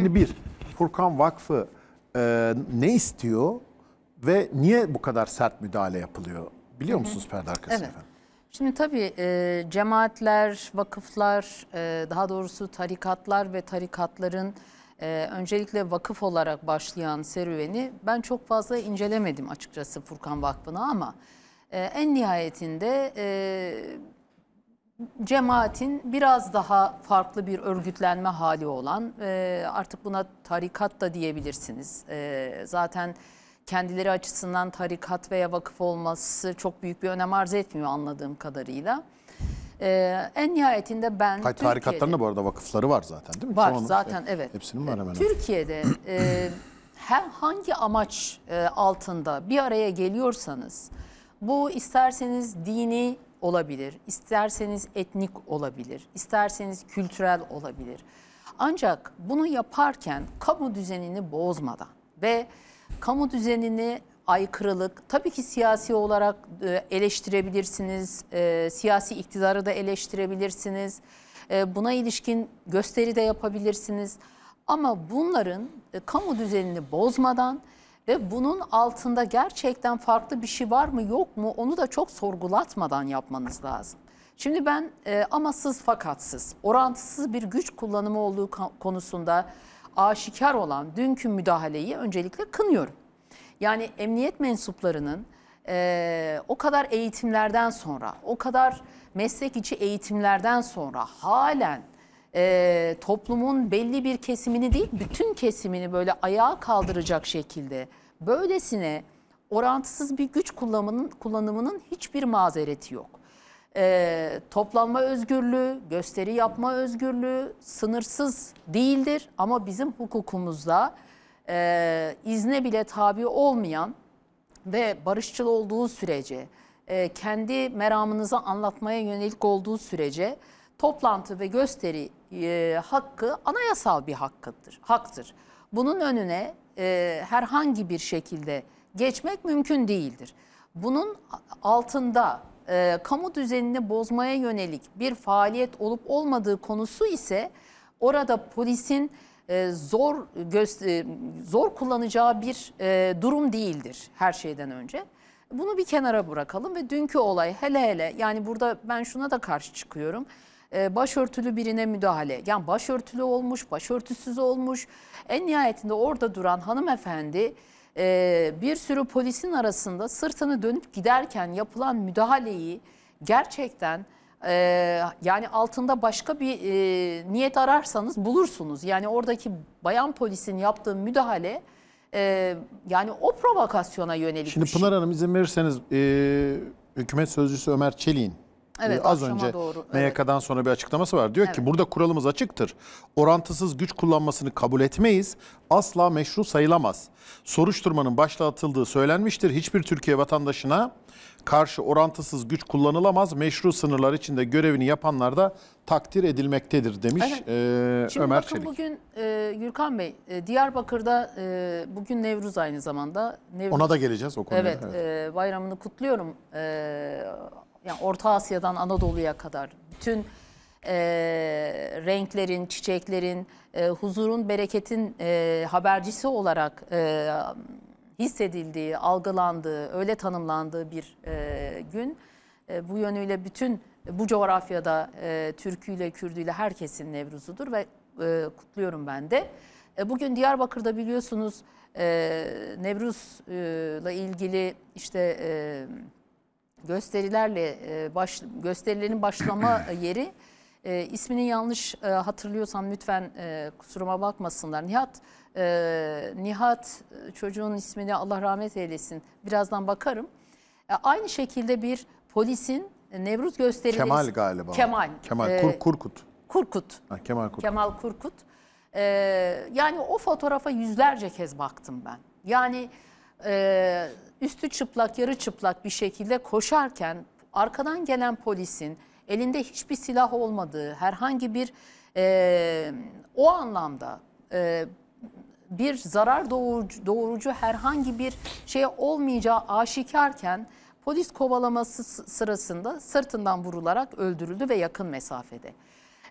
Şimdi bir, Furkan Vakfı e, ne istiyor ve niye bu kadar sert müdahale yapılıyor? Biliyor musunuz perde arkası evet. efendim? Şimdi tabii e, cemaatler, vakıflar, e, daha doğrusu tarikatlar ve tarikatların e, öncelikle vakıf olarak başlayan serüveni ben çok fazla incelemedim açıkçası Furkan Vakfı'na ama e, en nihayetinde... E, cemaatin biraz daha farklı bir örgütlenme hali olan e, artık buna tarikat da diyebilirsiniz. E, zaten kendileri açısından tarikat veya vakıf olması çok büyük bir önem arz etmiyor anladığım kadarıyla. Ee, en nihayetinde ben Hayır, tarikatların da bu arada vakıfları var zaten değil mi? Var Çoğunun, zaten e, evet. Hepsinin var e, hemen. Türkiye'de e, her hangi amaç e, altında bir araya geliyorsanız bu isterseniz dini olabilir, isterseniz etnik olabilir, isterseniz kültürel olabilir. Ancak bunu yaparken kamu düzenini bozmadan ve kamu düzenini aykırılık, tabii ki siyasi olarak e, eleştirebilirsiniz, e, siyasi iktidarı da eleştirebilirsiniz, e, buna ilişkin gösteri de yapabilirsiniz. Ama bunların kamu düzenini bozmadan ve bunun altında gerçekten farklı bir şey var mı yok mu onu da çok sorgulatmadan yapmanız lazım. Şimdi ben e, amasız fakatsız, orantısız bir güç kullanımı olduğu konusunda aşikar olan dünkü müdahaleyi öncelikle kınıyorum. Yani emniyet mensuplarının e, o kadar eğitimlerden sonra, o kadar meslek içi eğitimlerden sonra halen e, toplumun belli bir kesimini değil bütün kesimini böyle ayağa kaldıracak şekilde böylesine orantısız bir güç kullanımının, kullanımının hiçbir mazereti yok. E, toplanma özgürlüğü, gösteri yapma özgürlüğü sınırsız değildir ama bizim hukukumuzda e, izne bile tabi olmayan ve barışçıl olduğu sürece, e, kendi meramınızı anlatmaya yönelik olduğu sürece toplantı ve gösteri e, hakkı anayasal bir hakkıdır, haktır. Bunun önüne e, herhangi bir şekilde geçmek mümkün değildir. Bunun altında e, kamu düzenini bozmaya yönelik bir faaliyet olup olmadığı konusu ise orada polisin e, zor e, zor kullanacağı bir e, durum değildir her şeyden önce. Bunu bir kenara bırakalım ve dünkü olay hele hele yani burada ben şuna da karşı çıkıyorum. E, başörtülü birine müdahale. Yani başörtülü olmuş, başörtüsüz olmuş. En nihayetinde orada duran hanımefendi e, bir sürü polisin arasında sırtını dönüp giderken yapılan müdahaleyi gerçekten e, yani altında başka bir niyet ararsanız bulursunuz. Yani oradaki bayan polisin yaptığı müdahale yani o provokasyona yönelik. Şimdi Pınar şey. Hanım izin verirseniz hükümet sözcüsü Ömer Çelik'in ee, evet, az önce doğru. MYK'dan evet. sonra bir açıklaması var. Diyor evet. ki burada kuralımız açıktır. Orantısız güç kullanmasını kabul etmeyiz. Asla meşru sayılamaz. Soruşturmanın başlatıldığı söylenmiştir. Hiçbir Türkiye vatandaşına karşı orantısız güç kullanılamaz. Meşru sınırlar içinde görevini yapanlar da takdir edilmektedir demiş evet. e, Şimdi Ömer bakın Çelik. Bugün e, Gürkan Bey e, Diyarbakır'da e, bugün Nevruz aynı zamanda. Nevruz, Ona da geleceğiz o konuya. Evet, evet. E, bayramını kutluyorum. E, yani Orta Asya'dan Anadolu'ya kadar bütün e, renklerin, çiçeklerin, e, huzurun, bereketin e, habercisi olarak e, hissedildiği, algılandığı, öyle tanımlandığı bir e, gün. E, bu yönüyle bütün bu coğrafyada e, Türküyle, Kürdüyle herkesin Nevruz'udur ve e, kutluyorum ben de. E, bugün Diyarbakır'da biliyorsunuz e, Nevruz'la ilgili işte... E, gösterilerle e, baş, gösterilerin başlama yeri e, ismini yanlış e, hatırlıyorsam lütfen e, kusuruma bakmasınlar. Nihat e, Nihat e, çocuğun ismini Allah rahmet eylesin. Birazdan bakarım. E, aynı şekilde bir polisin e, Nevruz gösterileri Kemal galiba. Kemal. Kemal e, Kur, Kurkut. Kurkut. Ha, Kemal Kurkut. Kemal Kurkut. E, yani o fotoğrafa yüzlerce kez baktım ben. Yani e, üstü çıplak yarı çıplak bir şekilde koşarken arkadan gelen polisin elinde hiçbir silah olmadığı herhangi bir e, o anlamda e, bir zarar doğurucu, doğurucu herhangi bir şeye olmayacağı aşikarken polis kovalaması sırasında sırtından vurularak öldürüldü ve yakın mesafede.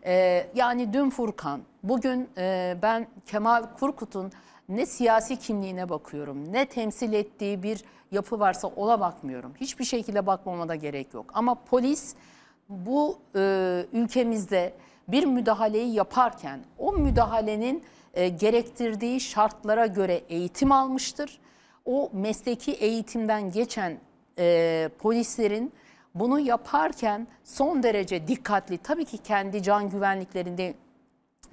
Ee, yani dün Furkan, bugün e, ben Kemal Kurkut'un ne siyasi kimliğine bakıyorum, ne temsil ettiği bir yapı varsa ona bakmıyorum. Hiçbir şekilde bakmama da gerek yok. Ama polis bu e, ülkemizde bir müdahaleyi yaparken o müdahalenin e, gerektirdiği şartlara göre eğitim almıştır. O mesleki eğitimden geçen e, polislerin bunu yaparken son derece dikkatli, tabii ki kendi can güvenliklerini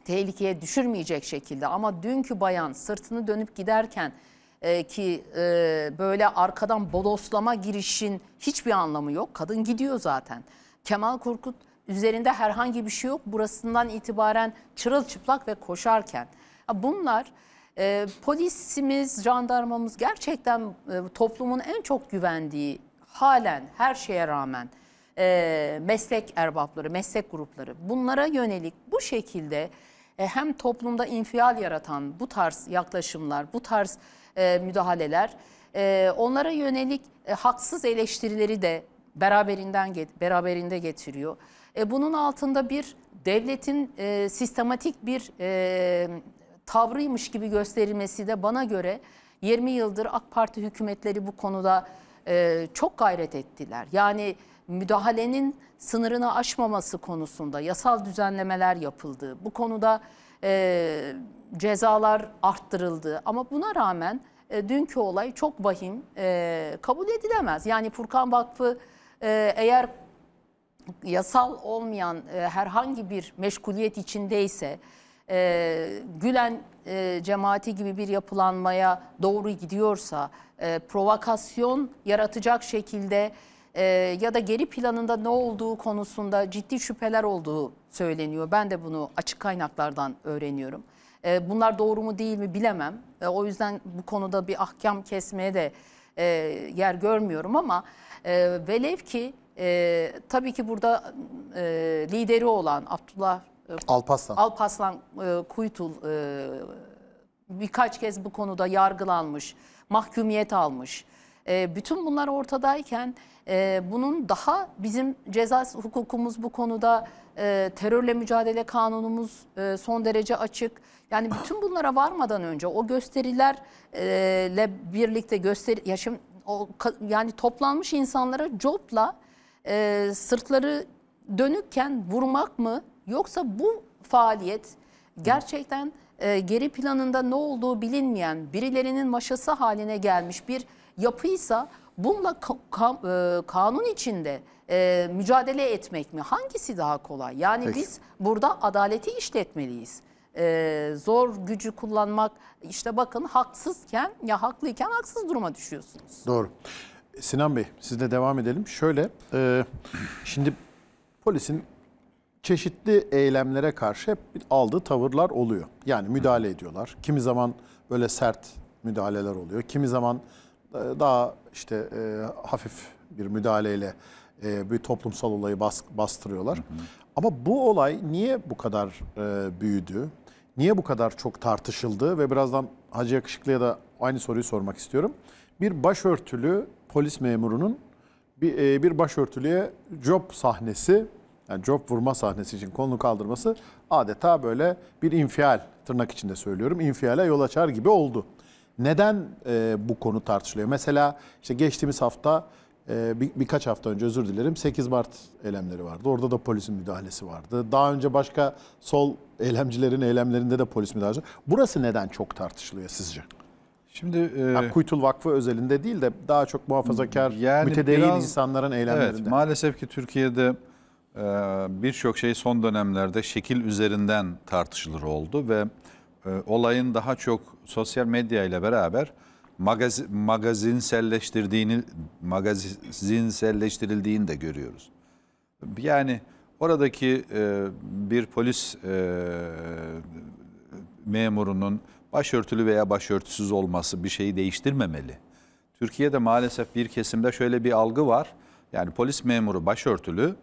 tehlikeye düşürmeyecek şekilde ama dünkü bayan sırtını dönüp giderken e, ki e, böyle arkadan bodoslama girişin hiçbir anlamı yok. Kadın gidiyor zaten. Kemal Korkut üzerinde herhangi bir şey yok. Burasından itibaren çırılçıplak ve koşarken. Bunlar e, polisimiz, jandarmamız gerçekten e, toplumun en çok güvendiği halen her şeye rağmen e, meslek erbapları, meslek grupları bunlara yönelik bu şekilde e, hem toplumda infial yaratan bu tarz yaklaşımlar, bu tarz e, müdahaleler e, onlara yönelik e, haksız eleştirileri de beraberinden beraberinde getiriyor. E, bunun altında bir devletin e, sistematik bir e, tavrıymış gibi gösterilmesi de bana göre 20 yıldır AK Parti hükümetleri bu konuda e, çok gayret ettiler. Yani müdahalenin sınırını aşmaması konusunda yasal düzenlemeler yapıldı. Bu konuda e, cezalar arttırıldı ama buna rağmen e, dünkü olay çok vahim e, kabul edilemez. Yani Furkan Vakfı e, eğer yasal olmayan e, herhangi bir meşguliyet içindeyse e, Gülen e, cemaati gibi bir yapılanmaya doğru gidiyorsa e, provokasyon yaratacak şekilde e, ya da geri planında ne olduğu konusunda ciddi şüpheler olduğu söyleniyor. Ben de bunu açık kaynaklardan öğreniyorum. E, bunlar doğru mu değil mi bilemem. E, o yüzden bu konuda bir ahkam kesmeye de e, yer görmüyorum ama e, velev ki e, tabii ki burada e, lideri olan Abdullah e, Alpaslan, Alpaslan e, Kuytul e, birkaç kez bu konuda yargılanmış, mahkumiyet almış. E, bütün bunlar ortadayken e, bunun daha bizim ceza hukukumuz bu konuda e, terörle mücadele kanunumuz e, son derece açık. Yani bütün bunlara varmadan önce o gösterilerle e, birlikte göster, ya o, yani toplanmış insanlara copla e, sırtları dönükken vurmak mı yoksa bu faaliyet gerçekten e, geri planında ne olduğu bilinmeyen birilerinin maşası haline gelmiş bir yapıysa bununla ka ka e, kanun içinde e, mücadele etmek mi? Hangisi daha kolay? Yani Peki. biz burada adaleti işletmeliyiz. E, zor gücü kullanmak işte bakın haksızken ya haklıyken haksız duruma düşüyorsunuz. Doğru. Sinan Bey sizle devam edelim. Şöyle e, şimdi polisin çeşitli eylemlere karşı hep aldığı tavırlar oluyor. Yani müdahale ediyorlar. Kimi zaman böyle sert müdahaleler oluyor. Kimi zaman e, daha işte e, hafif bir müdahaleyle e, bir toplumsal olayı bas, bastırıyorlar. Hı hı. Ama bu olay niye bu kadar e, büyüdü? Niye bu kadar çok tartışıldı? Ve birazdan Hacı Yakışıklı'ya da aynı soruyu sormak istiyorum. Bir başörtülü polis memurunun bir, e, bir başörtülüye job sahnesi, yani job vurma sahnesi için konu kaldırması adeta böyle bir infial, tırnak içinde söylüyorum, infiale yol açar gibi oldu. Neden e, bu konu tartışılıyor? Mesela işte geçtiğimiz hafta e, bir, birkaç hafta önce özür dilerim 8 Mart eylemleri vardı. Orada da polisin müdahalesi vardı. Daha önce başka sol eylemcilerin eylemlerinde de polis müdahalesi. Burası neden çok tartışılıyor sizce? Şimdi e, Akkuytul Vakfı özelinde değil de daha çok muhafazakar, yani mütedeyyin insanların eylemlerinde. Evet, maalesef ki Türkiye'de e, birçok şey son dönemlerde şekil üzerinden tartışılır oldu ve e, olayın daha çok sosyal medya ile beraber magazi, magazinselleştirdiğini, magazinselleştirildiğini de görüyoruz. Yani oradaki e, bir polis e, memurunun başörtülü veya başörtüsüz olması bir şeyi değiştirmemeli. Türkiye'de maalesef bir kesimde şöyle bir algı var. Yani polis memuru başörtülü,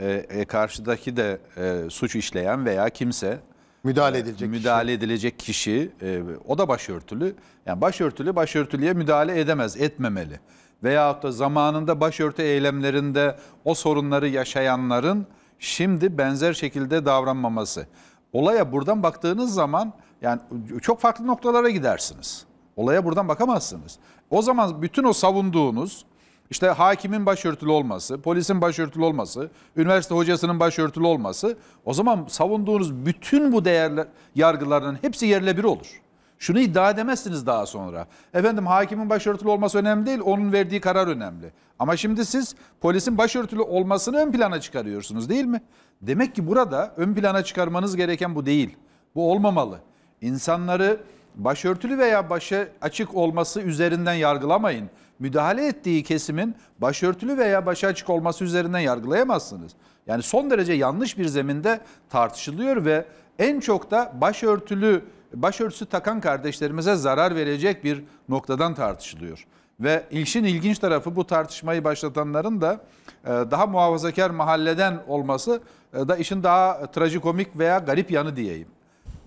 e, e, karşıdaki de e, suç işleyen veya kimse müdahale edilecek müdahale kişi. edilecek kişi e, o da başörtülü. Yani başörtülü başörtülüye müdahale edemez, etmemeli. Veyahut da zamanında başörtü eylemlerinde o sorunları yaşayanların şimdi benzer şekilde davranmaması. Olaya buradan baktığınız zaman yani çok farklı noktalara gidersiniz. Olaya buradan bakamazsınız. O zaman bütün o savunduğunuz işte hakimin başörtülü olması, polisin başörtülü olması, üniversite hocasının başörtülü olması o zaman savunduğunuz bütün bu değerler yargılarının hepsi yerle bir olur. Şunu iddia edemezsiniz daha sonra. Efendim hakimin başörtülü olması önemli değil, onun verdiği karar önemli. Ama şimdi siz polisin başörtülü olmasını ön plana çıkarıyorsunuz değil mi? Demek ki burada ön plana çıkarmanız gereken bu değil. Bu olmamalı. İnsanları başörtülü veya başı açık olması üzerinden yargılamayın müdahale ettiği kesimin başörtülü veya başı açık olması üzerinden yargılayamazsınız. Yani son derece yanlış bir zeminde tartışılıyor ve en çok da başörtülü başörtüsü takan kardeşlerimize zarar verecek bir noktadan tartışılıyor. Ve işin ilginç tarafı bu tartışmayı başlatanların da e, daha muhafazakar mahalleden olması e, da işin daha trajikomik veya garip yanı diyeyim.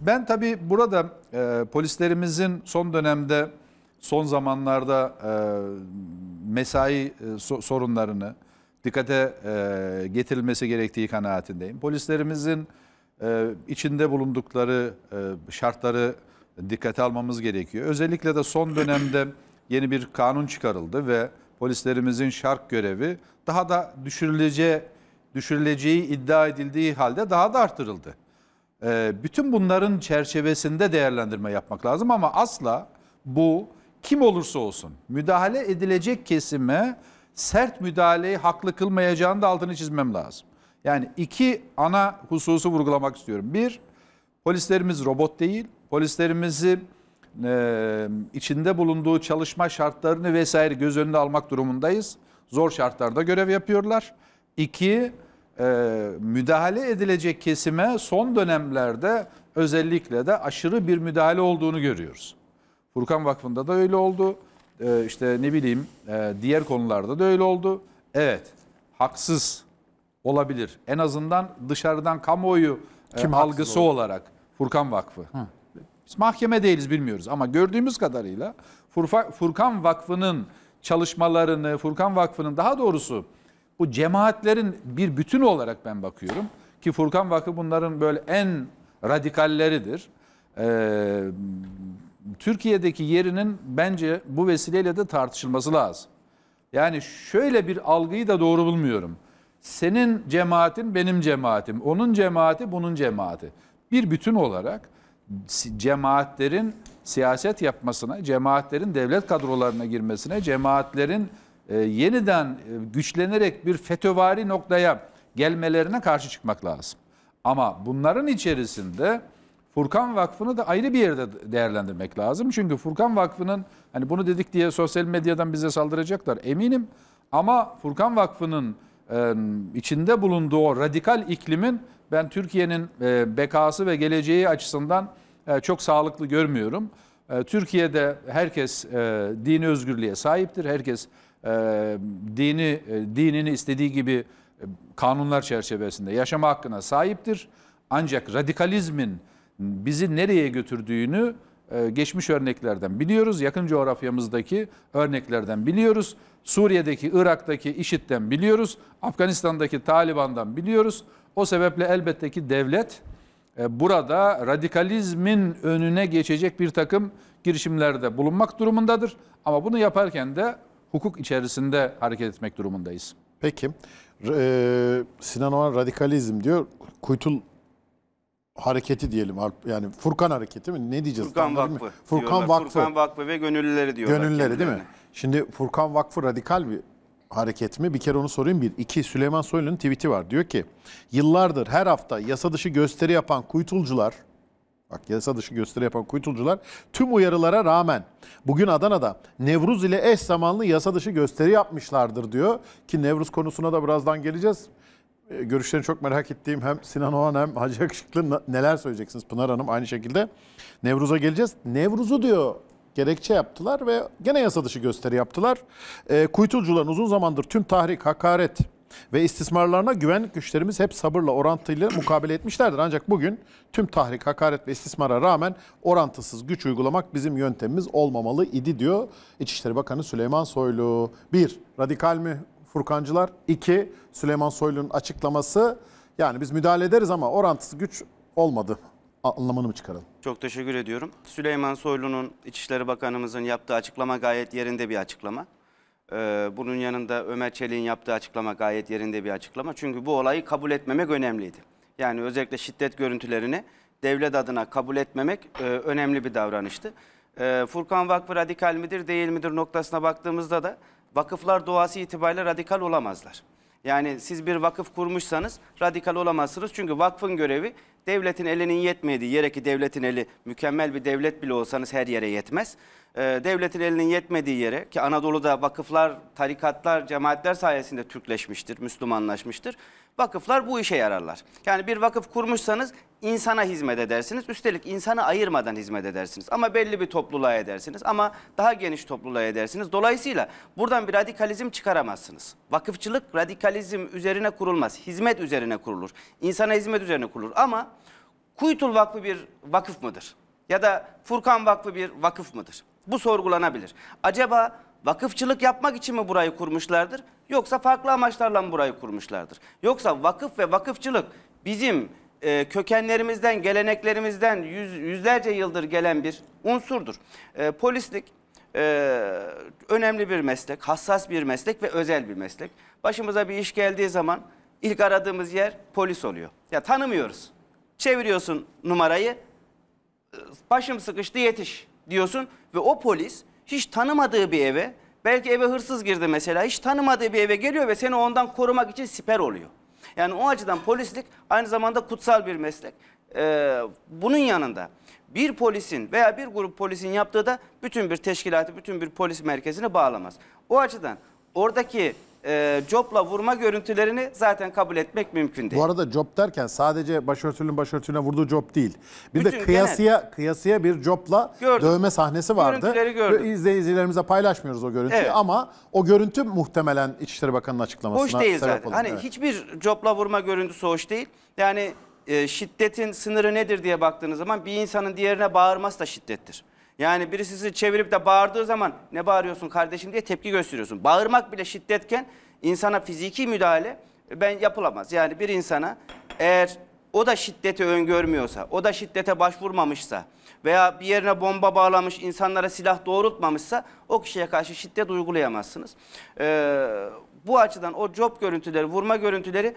Ben tabii burada e, polislerimizin son dönemde son zamanlarda e, mesai e, so sorunlarını dikkate e, getirilmesi gerektiği kanaatindeyim. Polislerimizin e, içinde bulundukları e, şartları dikkate almamız gerekiyor. Özellikle de son dönemde yeni bir kanun çıkarıldı ve polislerimizin şark görevi daha da düşürüleceği, düşürüleceği iddia edildiği halde daha da artırıldı. E, bütün bunların çerçevesinde değerlendirme yapmak lazım ama asla bu kim olursa olsun müdahale edilecek kesime sert müdahaleyi haklı kılmayacağını da altını çizmem lazım. Yani iki ana hususu vurgulamak istiyorum. Bir, polislerimiz robot değil. Polislerimizi e, içinde bulunduğu çalışma şartlarını vesaire göz önüne almak durumundayız. Zor şartlarda görev yapıyorlar. İki, e, müdahale edilecek kesime son dönemlerde özellikle de aşırı bir müdahale olduğunu görüyoruz. Furkan Vakfı'nda da öyle oldu. Ee, işte ne bileyim e, diğer konularda da öyle oldu. Evet haksız olabilir. En azından dışarıdan kamuoyu e, algısı olur? olarak Furkan Vakfı. Hı. Biz mahkeme değiliz bilmiyoruz ama gördüğümüz kadarıyla Furfa, Furkan Vakfı'nın çalışmalarını, Furkan Vakfı'nın daha doğrusu bu cemaatlerin bir bütün olarak ben bakıyorum ki Furkan Vakfı bunların böyle en radikalleridir. Ee, Türkiye'deki yerinin bence bu vesileyle de tartışılması lazım. Yani şöyle bir algıyı da doğru bulmuyorum. Senin cemaatin benim cemaatim, onun cemaati bunun cemaati. Bir bütün olarak cemaatlerin siyaset yapmasına, cemaatlerin devlet kadrolarına girmesine, cemaatlerin e, yeniden e, güçlenerek bir FETÖ'vari noktaya gelmelerine karşı çıkmak lazım. Ama bunların içerisinde Furkan Vakfı'nı da ayrı bir yerde değerlendirmek lazım. Çünkü Furkan Vakfı'nın hani bunu dedik diye sosyal medyadan bize saldıracaklar eminim. Ama Furkan Vakfı'nın e, içinde bulunduğu o radikal iklimin ben Türkiye'nin e, bekası ve geleceği açısından e, çok sağlıklı görmüyorum. E, Türkiye'de herkes e, dini özgürlüğe sahiptir. Herkes e, dini e, dinini istediği gibi e, kanunlar çerçevesinde yaşama hakkına sahiptir. Ancak radikalizmin bizi nereye götürdüğünü e, geçmiş örneklerden biliyoruz. Yakın coğrafyamızdaki örneklerden biliyoruz. Suriye'deki, Irak'taki IŞİD'den biliyoruz. Afganistan'daki Taliban'dan biliyoruz. O sebeple elbette ki devlet e, burada radikalizmin önüne geçecek bir takım girişimlerde bulunmak durumundadır. Ama bunu yaparken de hukuk içerisinde hareket etmek durumundayız. Peki. Ee, Sinan Oğan radikalizm diyor. Kuytul hareketi diyelim. Yani Furkan hareketi mi? Ne diyeceğiz? Furkan Tam Vakfı. Furkan diyorlar. Vakfı. Furkan Vakfı ve gönüllüleri diyorlar. Gönüllüleri değil mi? Şimdi Furkan Vakfı radikal bir hareket mi? Bir kere onu sorayım bir. İki, Süleyman Soylu'nun tweet'i var. Diyor ki, yıllardır her hafta yasa dışı gösteri yapan kuytulcular, bak yasa dışı gösteri yapan kuytulcular, tüm uyarılara rağmen bugün Adana'da Nevruz ile eş zamanlı yasa dışı gösteri yapmışlardır diyor. Ki Nevruz konusuna da birazdan geleceğiz. Ee, görüşlerini çok merak ettiğim hem Sinan Oğan hem Hacı Yakışıklı neler söyleyeceksiniz Pınar Hanım aynı şekilde. Nevruz'a geleceğiz. Nevruz'u diyor gerekçe yaptılar ve gene yasa dışı gösteri yaptılar. E, kuytulcuların uzun zamandır tüm tahrik, hakaret ve istismarlarına güvenlik güçlerimiz hep sabırla orantıyla mukabele etmişlerdir. Ancak bugün tüm tahrik, hakaret ve istismara rağmen orantısız güç uygulamak bizim yöntemimiz olmamalı idi diyor İçişleri Bakanı Süleyman Soylu. Bir, radikal mi Furkancılar. iki Süleyman Soylu'nun açıklaması. Yani biz müdahale ederiz ama orantısı güç olmadı anlamını mı çıkaralım? Çok teşekkür ediyorum. Süleyman Soylu'nun İçişleri Bakanımızın yaptığı açıklama gayet yerinde bir açıklama. Ee, bunun yanında Ömer Çelik'in yaptığı açıklama gayet yerinde bir açıklama. Çünkü bu olayı kabul etmemek önemliydi. Yani özellikle şiddet görüntülerini devlet adına kabul etmemek e, önemli bir davranıştı. E, Furkan Vakfı radikal midir değil midir noktasına baktığımızda da vakıflar doğası itibariyle radikal olamazlar. Yani siz bir vakıf kurmuşsanız radikal olamazsınız. Çünkü vakfın görevi devletin elinin yetmediği yere ki devletin eli mükemmel bir devlet bile olsanız her yere yetmez. Ee, devletin elinin yetmediği yere ki Anadolu'da vakıflar, tarikatlar, cemaatler sayesinde Türkleşmiştir, Müslümanlaşmıştır. Vakıflar bu işe yararlar. Yani bir vakıf kurmuşsanız insana hizmet edersiniz. Üstelik insanı ayırmadan hizmet edersiniz. Ama belli bir topluluğa edersiniz. Ama daha geniş topluluğa edersiniz. Dolayısıyla buradan bir radikalizm çıkaramazsınız. Vakıfçılık radikalizm üzerine kurulmaz. Hizmet üzerine kurulur. İnsana hizmet üzerine kurulur. Ama Kuytul Vakfı bir vakıf mıdır? Ya da Furkan Vakfı bir vakıf mıdır? Bu sorgulanabilir. Acaba vakıfçılık yapmak için mi burayı kurmuşlardır? Yoksa farklı amaçlarla mı burayı kurmuşlardır? Yoksa vakıf ve vakıfçılık bizim e, kökenlerimizden, geleneklerimizden yüz, yüzlerce yıldır gelen bir unsurdur. E, polislik e, önemli bir meslek, hassas bir meslek ve özel bir meslek. Başımıza bir iş geldiği zaman ilk aradığımız yer polis oluyor. Ya tanımıyoruz. Çeviriyorsun numarayı, e, başım sıkıştı yetiş diyorsun ve o polis hiç tanımadığı bir eve, belki eve hırsız girdi mesela, hiç tanımadığı bir eve geliyor ve seni ondan korumak için siper oluyor. Yani o açıdan polislik aynı zamanda kutsal bir meslek. Ee, bunun yanında bir polisin veya bir grup polisin yaptığı da bütün bir teşkilatı, bütün bir polis merkezini bağlamaz. O açıdan oradaki e, copla vurma görüntülerini zaten kabul etmek mümkün değil. Bu arada cop derken sadece başörtünün başörtüne vurduğu cop değil. Bir Bütün de kıyasıya genel... kıyasıya bir copla gördüm. dövme sahnesi vardı. Görüntüleri gördüm. İzleyicilerimize paylaşmıyoruz o görüntüyü evet. ama o görüntü muhtemelen İçişleri Bakanı'nın açıklamasına hoş değil sebep zaten. Hani evet. hiçbir copla vurma görüntüsü hoş değil. Yani e, şiddetin sınırı nedir diye baktığınız zaman bir insanın diğerine bağırması da şiddettir. Yani birisi sizi çevirip de bağırdığı zaman ne bağırıyorsun kardeşim diye tepki gösteriyorsun. Bağırmak bile şiddetken insana fiziki müdahale e, ben yapılamaz. Yani bir insana eğer o da şiddeti öngörmüyorsa, o da şiddete başvurmamışsa veya bir yerine bomba bağlamış, insanlara silah doğrultmamışsa o kişiye karşı şiddet uygulayamazsınız. Ee, bu açıdan o job görüntüleri, vurma görüntüleri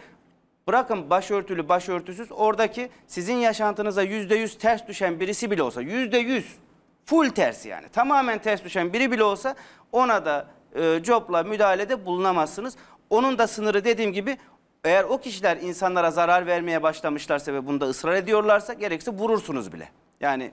bırakın başörtülü, başörtüsüz oradaki sizin yaşantınıza yüzde yüz ters düşen birisi bile olsa yüzde yüz Full ters yani. Tamamen ters düşen biri bile olsa ona da e, copla müdahalede bulunamazsınız. Onun da sınırı dediğim gibi eğer o kişiler insanlara zarar vermeye başlamışlarsa ve bunda ısrar ediyorlarsa gerekirse vurursunuz bile. Yani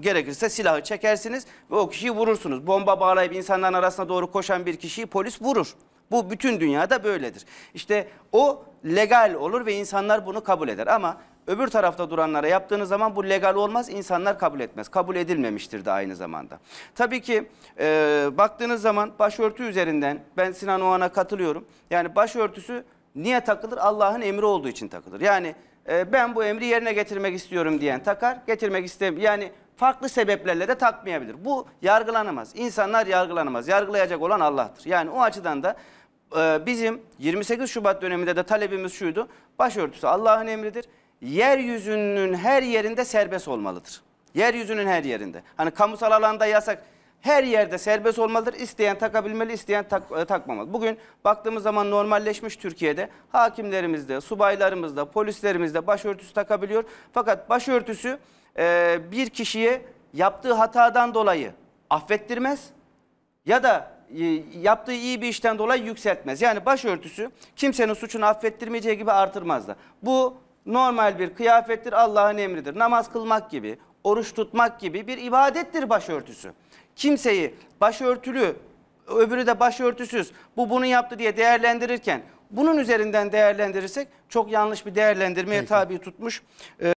gerekirse silahı çekersiniz ve o kişiyi vurursunuz. Bomba bağlayıp insanların arasına doğru koşan bir kişiyi polis vurur. Bu bütün dünyada böyledir. İşte o legal olur ve insanlar bunu kabul eder. Ama öbür tarafta duranlara yaptığınız zaman bu legal olmaz insanlar kabul etmez. Kabul edilmemiştir de aynı zamanda. Tabii ki e, baktığınız zaman başörtü üzerinden ben Sinan Oğan'a katılıyorum. Yani başörtüsü niye takılır? Allah'ın emri olduğu için takılır. Yani e, ben bu emri yerine getirmek istiyorum diyen takar, getirmek istemiyor. Yani farklı sebeplerle de takmayabilir. Bu yargılanamaz. İnsanlar yargılanamaz. Yargılayacak olan Allah'tır. Yani o açıdan da e, bizim 28 Şubat döneminde de talebimiz şuydu. Başörtüsü Allah'ın emridir yeryüzünün her yerinde serbest olmalıdır. Yeryüzünün her yerinde. Hani kamusal alanda yasak her yerde serbest olmalıdır. İsteyen takabilmeli, isteyen tak, e, takmamalı. Bugün baktığımız zaman normalleşmiş Türkiye'de hakimlerimizde, subaylarımızda, polislerimizde başörtüsü takabiliyor. Fakat başörtüsü e, bir kişiye yaptığı hatadan dolayı affettirmez ya da e, yaptığı iyi bir işten dolayı yükseltmez. Yani başörtüsü kimsenin suçunu affettirmeyeceği gibi artırmaz da. Bu normal bir kıyafettir, Allah'ın emridir. Namaz kılmak gibi, oruç tutmak gibi bir ibadettir başörtüsü. Kimseyi başörtülü, öbürü de başörtüsüz, bu bunu yaptı diye değerlendirirken bunun üzerinden değerlendirirsek çok yanlış bir değerlendirmeye Peki. tabi tutmuş. Ee,